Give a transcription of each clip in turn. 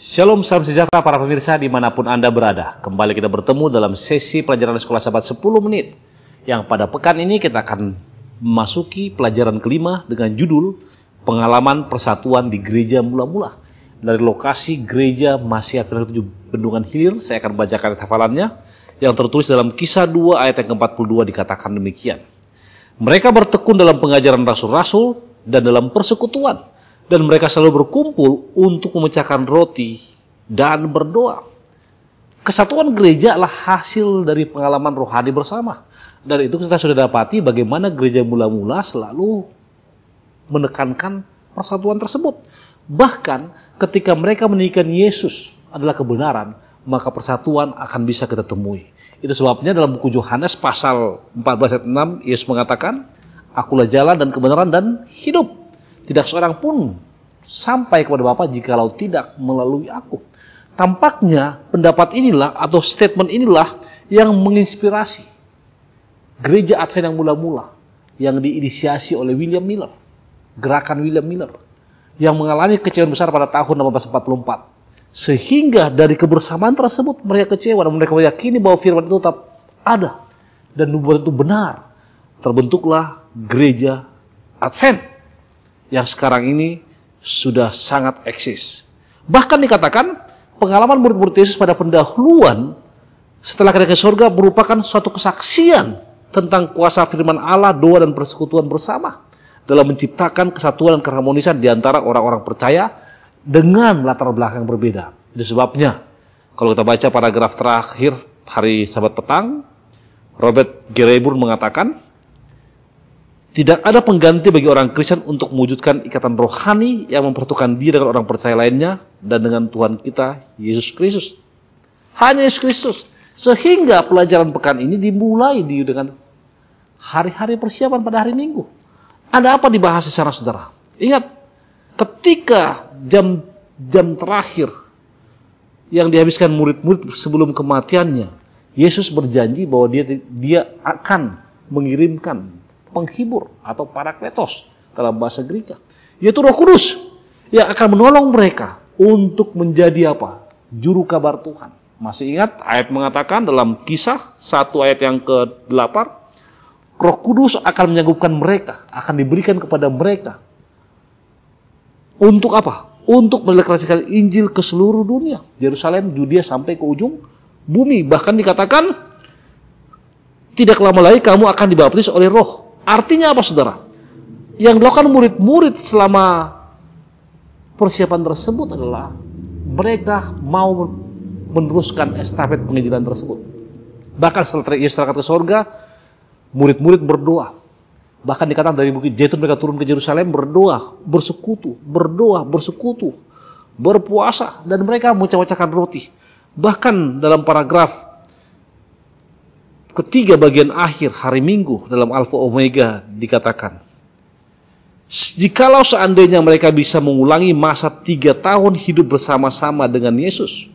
Shalom, salam sejahtera para pemirsa dimanapun Anda berada. Kembali kita bertemu dalam sesi pelajaran sekolah sahabat 10 menit. Yang pada pekan ini kita akan memasuki pelajaran kelima dengan judul Pengalaman Persatuan di Gereja Mula-Mula. Dari lokasi Gereja Masyarakat 37 Bendungan Hilir, saya akan bacakan hafalannya yang tertulis dalam kisah 2 ayat yang ke-42 dikatakan demikian. Mereka bertekun dalam pengajaran rasul-rasul dan dalam persekutuan dan mereka selalu berkumpul untuk memecahkan roti dan berdoa. Kesatuan gereja adalah hasil dari pengalaman rohani bersama. Dan itu kita sudah dapati bagaimana gereja mula-mula selalu menekankan persatuan tersebut. Bahkan ketika mereka menikahkan Yesus adalah kebenaran, maka persatuan akan bisa kita temui. Itu sebabnya dalam buku Yohanes pasal 14 ayat 6, Yesus mengatakan, Akulah jalan dan kebenaran dan hidup. Tidak seorang pun sampai kepada Bapa jikalau tidak melalui aku. Tampaknya pendapat inilah atau statement inilah yang menginspirasi gereja Advent yang mula-mula yang diinisiasi oleh William Miller, gerakan William Miller yang mengalami kecewaan besar pada tahun 1844. Sehingga dari kebersamaan tersebut mereka kecewa dan mereka meyakini bahwa firman itu tetap ada dan nubuat itu benar. Terbentuklah gereja Advent yang sekarang ini sudah sangat eksis. Bahkan dikatakan pengalaman murid-murid Yesus pada pendahuluan setelah kerajaan surga merupakan suatu kesaksian tentang kuasa firman Allah, doa dan persekutuan bersama dalam menciptakan kesatuan dan keharmonisan di antara orang-orang percaya dengan latar belakang berbeda. Itu sebabnya kalau kita baca paragraf terakhir hari Sabat petang, Robert Gereburn mengatakan, tidak ada pengganti bagi orang Kristen untuk mewujudkan ikatan rohani yang mempertemukan dia dengan orang percaya lainnya dan dengan Tuhan kita Yesus Kristus. Hanya Yesus Kristus. Sehingga pelajaran pekan ini dimulai dengan hari-hari persiapan pada hari Minggu. Ada apa dibahas secara saudara? Ingat, ketika jam jam terakhir yang dihabiskan murid-murid sebelum kematiannya, Yesus berjanji bahwa dia dia akan mengirimkan penghibur atau parakletos dalam bahasa Greek, yaitu Roh Kudus yang akan menolong mereka untuk menjadi apa? Juru kabar Tuhan. Masih ingat ayat mengatakan dalam kisah satu ayat yang ke-8 Roh Kudus akan menyanggupkan mereka, akan diberikan kepada mereka. Untuk apa? Untuk mendeklarasikan Injil ke seluruh dunia. Yerusalem, Judea sampai ke ujung bumi. Bahkan dikatakan tidak lama lagi kamu akan dibaptis oleh roh Artinya apa saudara? Yang dilakukan murid-murid selama persiapan tersebut adalah mereka mau meneruskan estafet penginjilan tersebut. Bahkan setelah Yesus terangkat ke sorga, murid-murid berdoa. Bahkan dikatakan dari Bukit Zaitun mereka turun ke Yerusalem berdoa, bersekutu, berdoa, bersekutu, berpuasa, dan mereka mengucapkan roti. Bahkan dalam paragraf ketiga bagian akhir hari Minggu dalam Alfa Omega dikatakan. Jikalau seandainya mereka bisa mengulangi masa tiga tahun hidup bersama-sama dengan Yesus,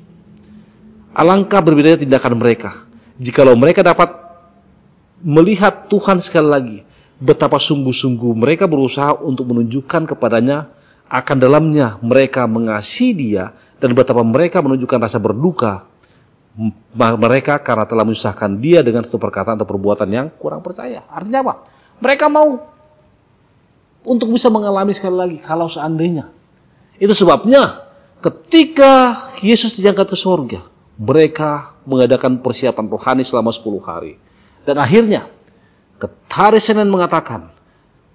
alangkah berbeda tindakan mereka. Jikalau mereka dapat melihat Tuhan sekali lagi, betapa sungguh-sungguh mereka berusaha untuk menunjukkan kepadanya akan dalamnya mereka mengasihi dia dan betapa mereka menunjukkan rasa berduka mereka karena telah menyusahkan dia dengan satu perkataan atau perbuatan yang kurang percaya. Artinya apa? Mereka mau untuk bisa mengalami sekali lagi kalau seandainya. Itu sebabnya ketika Yesus diangkat ke surga, mereka mengadakan persiapan rohani selama 10 hari. Dan akhirnya, hari Senin mengatakan,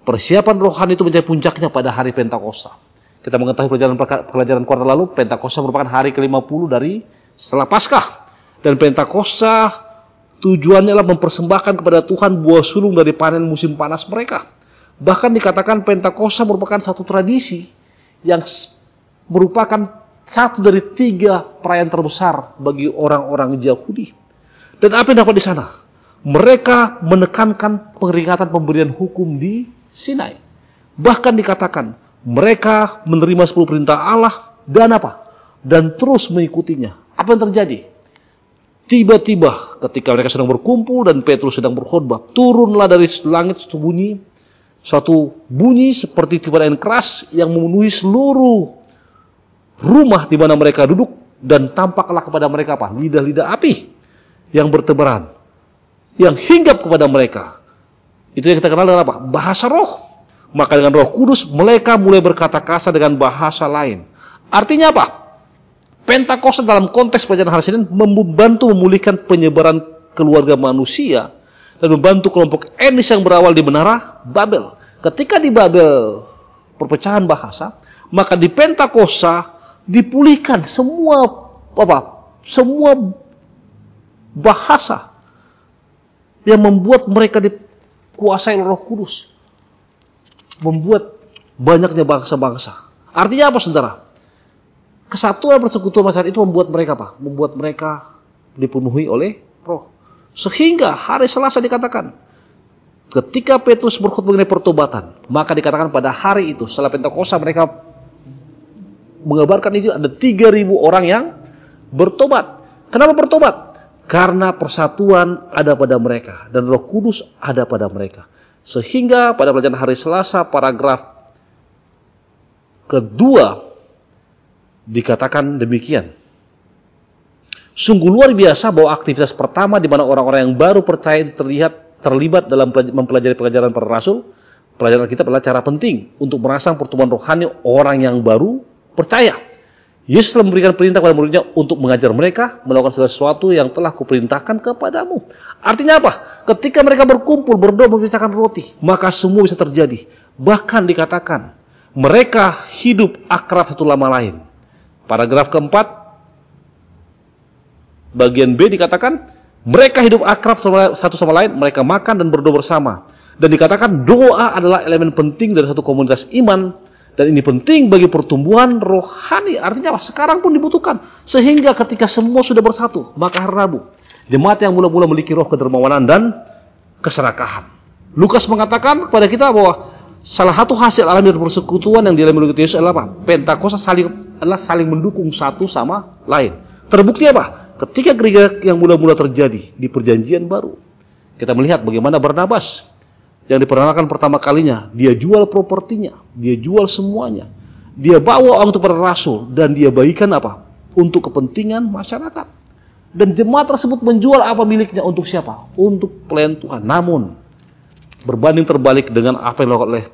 persiapan rohani itu menjadi puncaknya pada hari Pentakosta. Kita mengetahui pelajaran pelajaran kuartal lalu, Pentakosta merupakan hari ke-50 dari setelah Paskah. Dan Pentakosta tujuannya adalah mempersembahkan kepada Tuhan buah sulung dari panen musim panas mereka. Bahkan dikatakan Pentakosta merupakan satu tradisi yang merupakan satu dari tiga perayaan terbesar bagi orang-orang Yahudi. Dan apa yang dapat di sana? Mereka menekankan peringatan pemberian hukum di Sinai. Bahkan dikatakan mereka menerima 10 perintah Allah dan apa? Dan terus mengikutinya. Apa yang terjadi? Tiba-tiba ketika mereka sedang berkumpul dan Petrus sedang berkhotbah, turunlah dari langit suatu bunyi, suatu bunyi seperti tiupan yang keras yang memenuhi seluruh rumah di mana mereka duduk dan tampaklah kepada mereka apa? Lidah-lidah api yang bertebaran, yang hinggap kepada mereka. Itu yang kita kenal dengan apa? Bahasa roh. Maka dengan roh kudus mereka mulai berkata kasar dengan bahasa lain. Artinya apa? Pentakosta dalam konteks pelajaran Senin membantu memulihkan penyebaran keluarga manusia dan membantu kelompok etnis yang berawal di Menara Babel. Ketika di Babel perpecahan bahasa, maka di Pentakosta dipulihkan semua apa? Semua bahasa yang membuat mereka dikuasai Roh Kudus. Membuat banyaknya bangsa-bangsa. Artinya apa, Saudara? kesatuan persekutuan masyarakat itu membuat mereka apa? Membuat mereka dipenuhi oleh roh. Sehingga hari Selasa dikatakan, ketika Petrus berkhutbah mengenai pertobatan, maka dikatakan pada hari itu setelah Pentakosta mereka mengabarkan itu ada 3000 orang yang bertobat. Kenapa bertobat? Karena persatuan ada pada mereka dan Roh Kudus ada pada mereka. Sehingga pada pelajaran hari Selasa paragraf kedua dikatakan demikian. Sungguh luar biasa bahwa aktivitas pertama di mana orang-orang yang baru percaya terlihat terlibat dalam mempelajari pelajaran para rasul, pelajaran kita adalah cara penting untuk merangsang pertumbuhan rohani orang yang baru percaya. Yesus telah memberikan perintah kepada muridnya untuk mengajar mereka melakukan segala sesuatu yang telah kuperintahkan kepadamu. Artinya apa? Ketika mereka berkumpul berdoa memisahkan roti, maka semua bisa terjadi. Bahkan dikatakan mereka hidup akrab satu lama lain Paragraf keempat, bagian B dikatakan, mereka hidup akrab satu sama lain, mereka makan dan berdoa bersama. Dan dikatakan doa adalah elemen penting dari satu komunitas iman, dan ini penting bagi pertumbuhan rohani, artinya apa? sekarang pun dibutuhkan. Sehingga ketika semua sudah bersatu, maka hari Rabu, jemaat yang mula-mula memiliki roh kedermawanan dan keserakahan. Lukas mengatakan kepada kita bahwa salah satu hasil alami persekutuan yang dialami oleh Yesus adalah apa? Pentakosta salib adalah saling mendukung satu sama lain. Terbukti apa? Ketika gereja yang mula-mula terjadi di perjanjian baru, kita melihat bagaimana Barnabas yang diperkenalkan pertama kalinya, dia jual propertinya, dia jual semuanya. Dia bawa orang itu rasul dan dia bagikan apa? Untuk kepentingan masyarakat. Dan jemaat tersebut menjual apa miliknya untuk siapa? Untuk pelayan Tuhan. Namun, berbanding terbalik dengan apa yang dilakukan oleh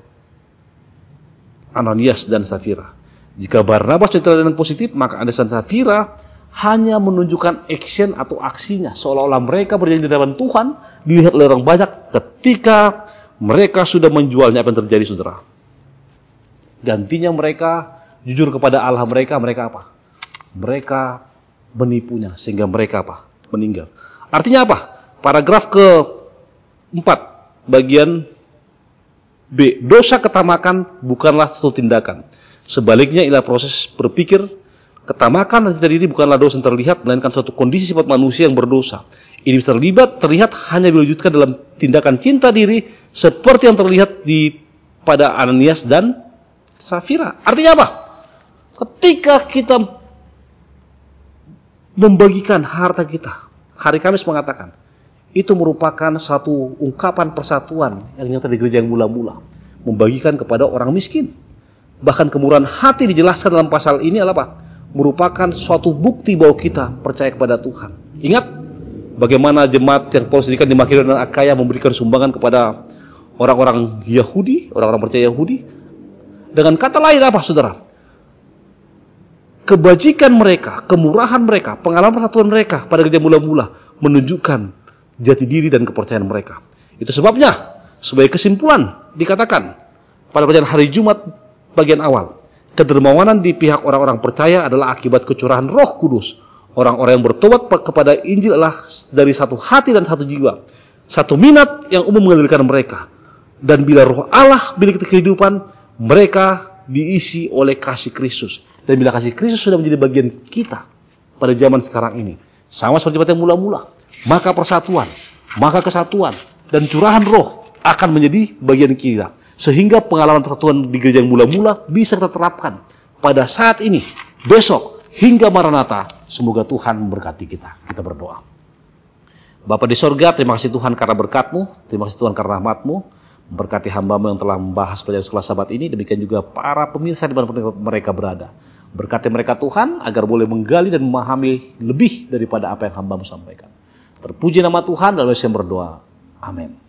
Ananias dan Safira. Jika Barnabas diterima dengan positif, maka Anderson Safira hanya menunjukkan action atau aksinya seolah-olah mereka berjanji di hadapan Tuhan dilihat oleh orang banyak ketika mereka sudah menjualnya apa yang terjadi saudara gantinya mereka jujur kepada Allah mereka mereka apa mereka menipunya sehingga mereka apa meninggal artinya apa paragraf ke 4 bagian B dosa ketamakan bukanlah satu tindakan Sebaliknya ialah proses berpikir ketamakan cinta diri bukanlah dosa yang terlihat melainkan suatu kondisi sifat manusia yang berdosa. Ini terlibat terlihat hanya diwujudkan dalam tindakan cinta diri seperti yang terlihat di pada Ananias dan Safira. Artinya apa? Ketika kita membagikan harta kita, hari Kamis mengatakan itu merupakan satu ungkapan persatuan yang nyata di gereja yang mula-mula membagikan kepada orang miskin Bahkan kemurahan hati dijelaskan dalam pasal ini adalah apa? Merupakan suatu bukti bahwa kita percaya kepada Tuhan. Ingat bagaimana jemaat yang Paulus dirikan di Makedonia dan Akaya memberikan sumbangan kepada orang-orang Yahudi, orang-orang percaya Yahudi. Dengan kata lain apa saudara? Kebajikan mereka, kemurahan mereka, pengalaman persatuan mereka pada gereja mula-mula menunjukkan jati diri dan kepercayaan mereka. Itu sebabnya sebagai kesimpulan dikatakan pada perjalanan hari Jumat bagian awal. Kedermawanan di pihak orang-orang percaya adalah akibat kecurahan Roh Kudus. Orang-orang yang bertobat kepada Injil adalah dari satu hati dan satu jiwa, satu minat yang umum mengendalikan mereka. Dan bila Roh Allah memiliki kehidupan, mereka diisi oleh kasih Kristus. Dan bila kasih Kristus sudah menjadi bagian kita pada zaman sekarang ini, sama seperti yang mula-mula, maka persatuan, maka kesatuan, dan curahan roh akan menjadi bagian kita. Sehingga pengalaman persatuan di gereja yang mula-mula bisa kita terapkan pada saat ini, besok, hingga Maranatha. Semoga Tuhan memberkati kita. Kita berdoa. Bapa di sorga, terima kasih Tuhan karena berkatmu. Terima kasih Tuhan karena rahmatmu berkati hambamu yang telah membahas pelajaran sekolah sahabat ini, demikian juga para pemirsa di mana mereka berada. Berkati mereka Tuhan agar boleh menggali dan memahami lebih daripada apa yang hambamu sampaikan. Terpuji nama Tuhan dalam yang berdoa. Amin.